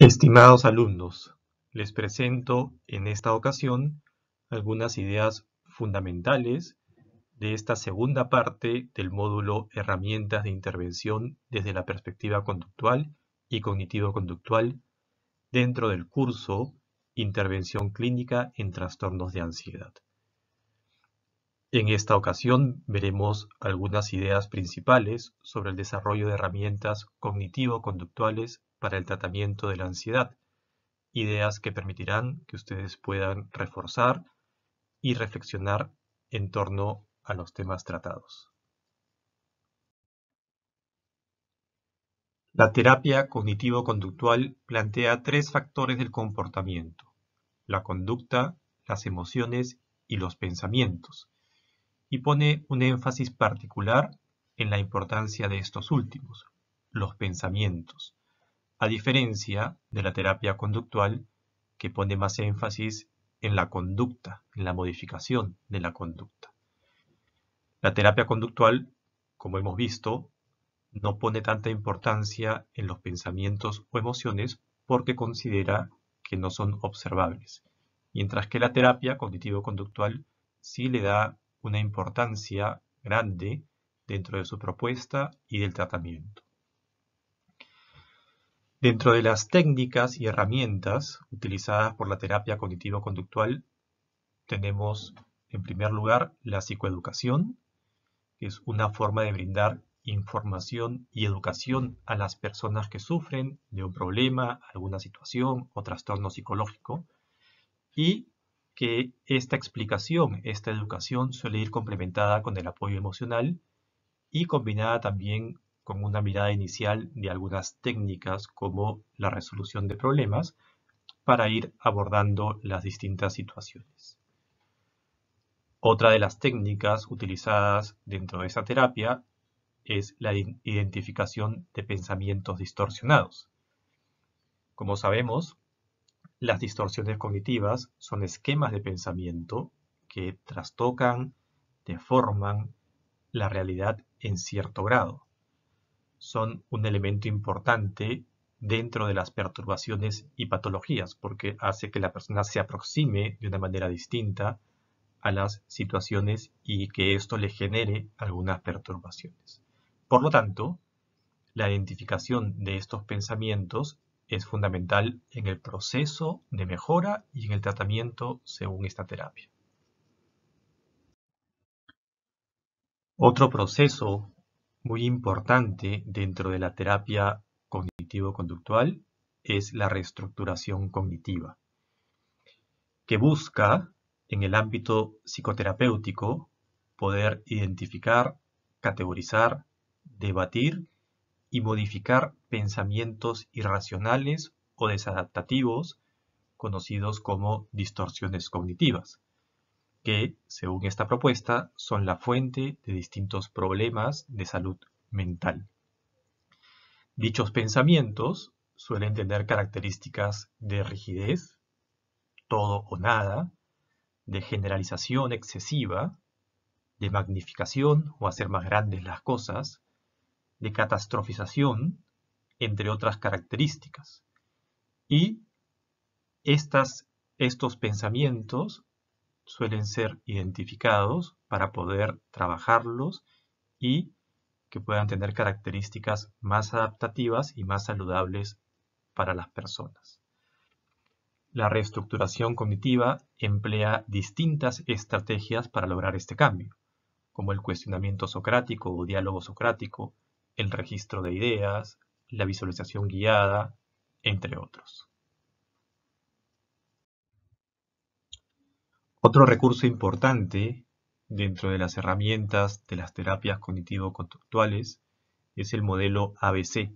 Estimados alumnos, les presento en esta ocasión algunas ideas fundamentales de esta segunda parte del módulo Herramientas de Intervención desde la Perspectiva Conductual y Cognitivo-Conductual dentro del curso Intervención Clínica en Trastornos de Ansiedad. En esta ocasión veremos algunas ideas principales sobre el desarrollo de herramientas cognitivo-conductuales para el tratamiento de la ansiedad, ideas que permitirán que ustedes puedan reforzar y reflexionar en torno a los temas tratados. La terapia cognitivo-conductual plantea tres factores del comportamiento, la conducta, las emociones y los pensamientos, y pone un énfasis particular en la importancia de estos últimos, los pensamientos, a diferencia de la terapia conductual que pone más énfasis en la conducta, en la modificación de la conducta. La terapia conductual, como hemos visto, no pone tanta importancia en los pensamientos o emociones porque considera que no son observables, mientras que la terapia cognitivo-conductual sí le da una importancia grande dentro de su propuesta y del tratamiento. Dentro de las técnicas y herramientas utilizadas por la terapia cognitivo-conductual tenemos, en primer lugar, la psicoeducación, que es una forma de brindar información y educación a las personas que sufren de un problema, alguna situación o trastorno psicológico, y que esta explicación, esta educación suele ir complementada con el apoyo emocional y combinada también con una mirada inicial de algunas técnicas como la resolución de problemas para ir abordando las distintas situaciones. Otra de las técnicas utilizadas dentro de esa terapia es la identificación de pensamientos distorsionados. Como sabemos, las distorsiones cognitivas son esquemas de pensamiento que trastocan, deforman la realidad en cierto grado son un elemento importante dentro de las perturbaciones y patologías, porque hace que la persona se aproxime de una manera distinta a las situaciones y que esto le genere algunas perturbaciones. Por lo tanto, la identificación de estos pensamientos es fundamental en el proceso de mejora y en el tratamiento según esta terapia. Otro proceso muy importante dentro de la terapia cognitivo-conductual es la reestructuración cognitiva, que busca, en el ámbito psicoterapéutico, poder identificar, categorizar, debatir y modificar pensamientos irracionales o desadaptativos, conocidos como distorsiones cognitivas que, según esta propuesta, son la fuente de distintos problemas de salud mental. Dichos pensamientos suelen tener características de rigidez, todo o nada, de generalización excesiva, de magnificación o hacer más grandes las cosas, de catastrofización, entre otras características. Y estas, estos pensamientos suelen ser identificados para poder trabajarlos y que puedan tener características más adaptativas y más saludables para las personas. La reestructuración cognitiva emplea distintas estrategias para lograr este cambio, como el cuestionamiento socrático o diálogo socrático, el registro de ideas, la visualización guiada, entre otros. Otro recurso importante dentro de las herramientas de las terapias cognitivo-conductuales es el modelo ABC,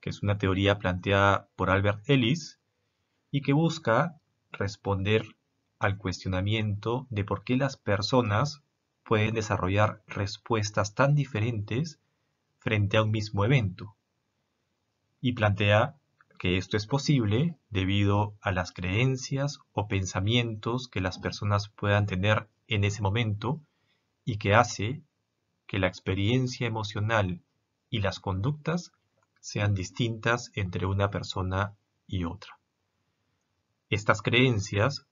que es una teoría planteada por Albert Ellis y que busca responder al cuestionamiento de por qué las personas pueden desarrollar respuestas tan diferentes frente a un mismo evento y plantea que esto es posible debido a las creencias o pensamientos que las personas puedan tener en ese momento y que hace que la experiencia emocional y las conductas sean distintas entre una persona y otra. Estas creencias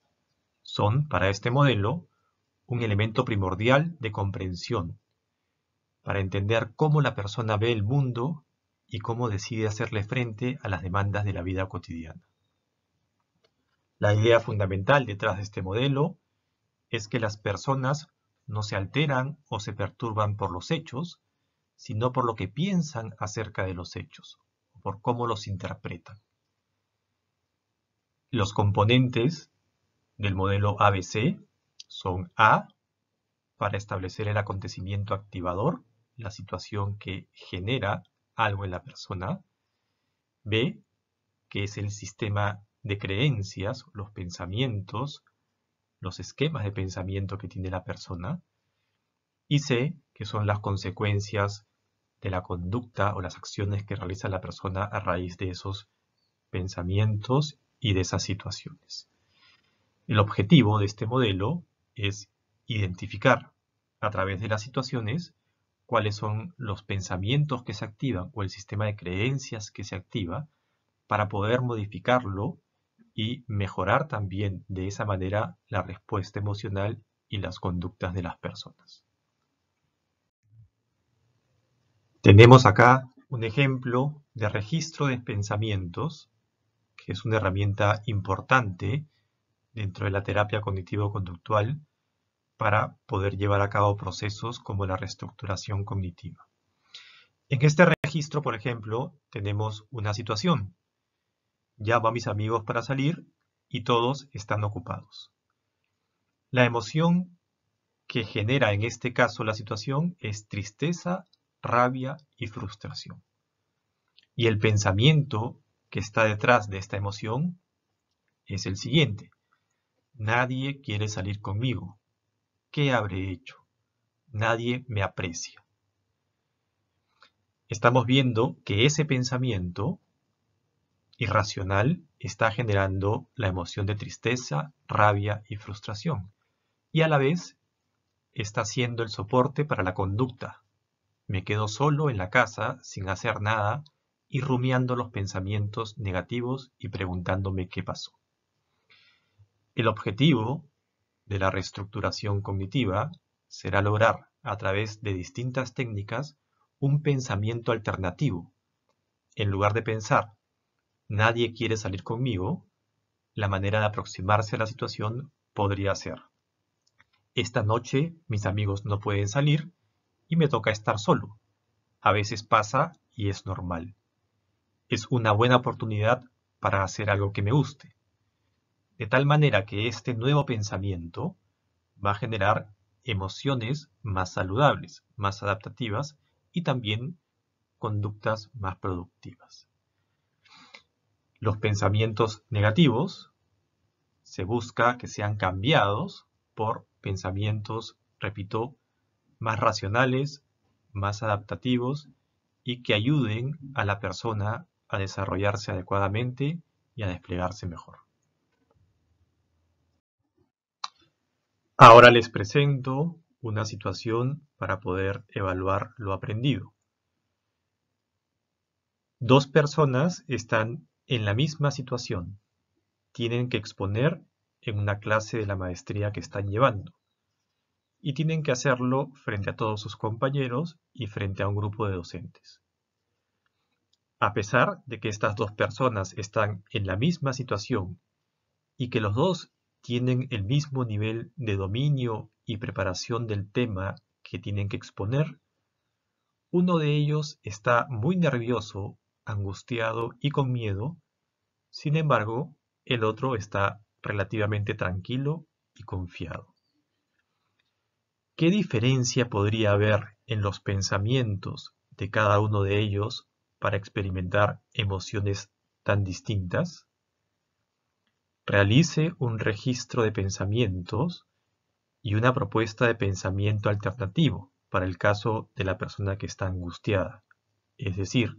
son, para este modelo, un elemento primordial de comprensión, para entender cómo la persona ve el mundo y cómo decide hacerle frente a las demandas de la vida cotidiana. La idea fundamental detrás de este modelo es que las personas no se alteran o se perturban por los hechos, sino por lo que piensan acerca de los hechos, o por cómo los interpretan. Los componentes del modelo ABC son A, para establecer el acontecimiento activador, la situación que genera algo en la persona. B, que es el sistema de creencias, los pensamientos, los esquemas de pensamiento que tiene la persona. Y C, que son las consecuencias de la conducta o las acciones que realiza la persona a raíz de esos pensamientos y de esas situaciones. El objetivo de este modelo es identificar a través de las situaciones cuáles son los pensamientos que se activan o el sistema de creencias que se activa para poder modificarlo y mejorar también de esa manera la respuesta emocional y las conductas de las personas. Tenemos acá un ejemplo de registro de pensamientos, que es una herramienta importante dentro de la terapia cognitivo-conductual, para poder llevar a cabo procesos como la reestructuración cognitiva. En este registro, por ejemplo, tenemos una situación. Llamo a mis amigos para salir y todos están ocupados. La emoción que genera en este caso la situación es tristeza, rabia y frustración. Y el pensamiento que está detrás de esta emoción es el siguiente. Nadie quiere salir conmigo. ¿qué habré hecho? Nadie me aprecia. Estamos viendo que ese pensamiento irracional está generando la emoción de tristeza, rabia y frustración. Y a la vez está siendo el soporte para la conducta. Me quedo solo en la casa sin hacer nada y rumiando los pensamientos negativos y preguntándome qué pasó. El objetivo de la reestructuración cognitiva será lograr, a través de distintas técnicas, un pensamiento alternativo. En lugar de pensar, nadie quiere salir conmigo, la manera de aproximarse a la situación podría ser, esta noche mis amigos no pueden salir y me toca estar solo. A veces pasa y es normal. Es una buena oportunidad para hacer algo que me guste de tal manera que este nuevo pensamiento va a generar emociones más saludables, más adaptativas y también conductas más productivas. Los pensamientos negativos se busca que sean cambiados por pensamientos, repito, más racionales, más adaptativos y que ayuden a la persona a desarrollarse adecuadamente y a desplegarse mejor. Ahora les presento una situación para poder evaluar lo aprendido. Dos personas están en la misma situación. Tienen que exponer en una clase de la maestría que están llevando. Y tienen que hacerlo frente a todos sus compañeros y frente a un grupo de docentes. A pesar de que estas dos personas están en la misma situación y que los dos tienen el mismo nivel de dominio y preparación del tema que tienen que exponer, uno de ellos está muy nervioso, angustiado y con miedo, sin embargo, el otro está relativamente tranquilo y confiado. ¿Qué diferencia podría haber en los pensamientos de cada uno de ellos para experimentar emociones tan distintas? realice un registro de pensamientos y una propuesta de pensamiento alternativo para el caso de la persona que está angustiada. Es decir,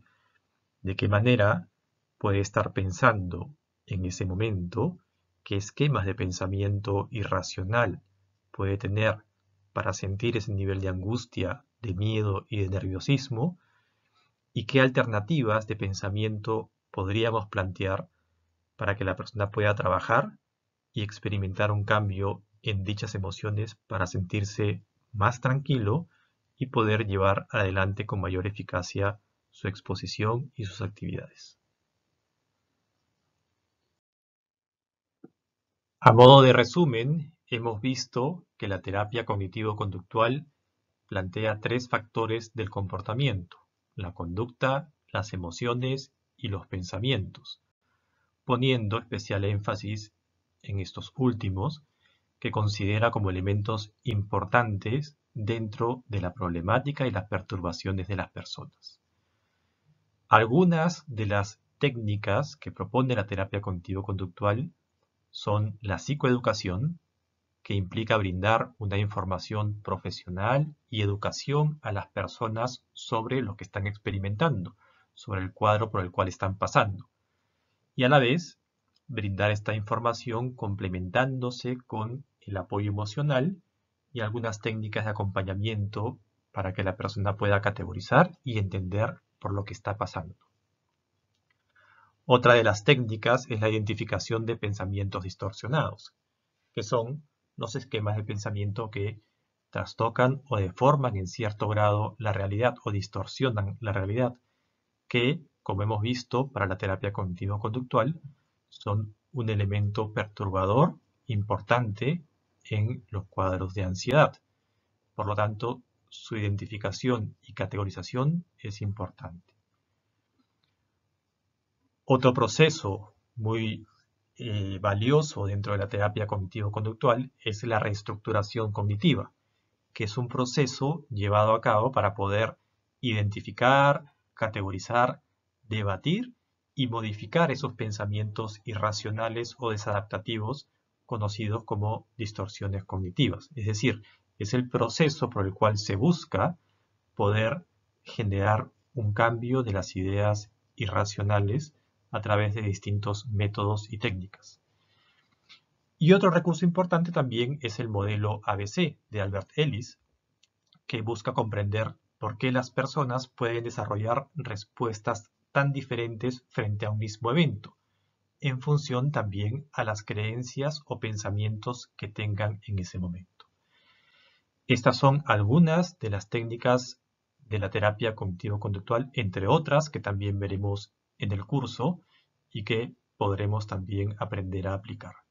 de qué manera puede estar pensando en ese momento, qué esquemas de pensamiento irracional puede tener para sentir ese nivel de angustia, de miedo y de nerviosismo, y qué alternativas de pensamiento podríamos plantear para que la persona pueda trabajar y experimentar un cambio en dichas emociones para sentirse más tranquilo y poder llevar adelante con mayor eficacia su exposición y sus actividades. A modo de resumen, hemos visto que la terapia cognitivo-conductual plantea tres factores del comportamiento, la conducta, las emociones y los pensamientos, poniendo especial énfasis en estos últimos, que considera como elementos importantes dentro de la problemática y las perturbaciones de las personas. Algunas de las técnicas que propone la terapia cognitivo-conductual son la psicoeducación, que implica brindar una información profesional y educación a las personas sobre lo que están experimentando, sobre el cuadro por el cual están pasando y a la vez brindar esta información complementándose con el apoyo emocional y algunas técnicas de acompañamiento para que la persona pueda categorizar y entender por lo que está pasando. Otra de las técnicas es la identificación de pensamientos distorsionados, que son los esquemas de pensamiento que trastocan o deforman en cierto grado la realidad o distorsionan la realidad, que como hemos visto para la terapia cognitivo-conductual, son un elemento perturbador importante en los cuadros de ansiedad. Por lo tanto, su identificación y categorización es importante. Otro proceso muy eh, valioso dentro de la terapia cognitivo-conductual es la reestructuración cognitiva, que es un proceso llevado a cabo para poder identificar, categorizar debatir y modificar esos pensamientos irracionales o desadaptativos conocidos como distorsiones cognitivas. Es decir, es el proceso por el cual se busca poder generar un cambio de las ideas irracionales a través de distintos métodos y técnicas. Y otro recurso importante también es el modelo ABC de Albert Ellis, que busca comprender por qué las personas pueden desarrollar respuestas tan diferentes frente a un mismo evento, en función también a las creencias o pensamientos que tengan en ese momento. Estas son algunas de las técnicas de la terapia cognitivo-conductual, entre otras que también veremos en el curso y que podremos también aprender a aplicar.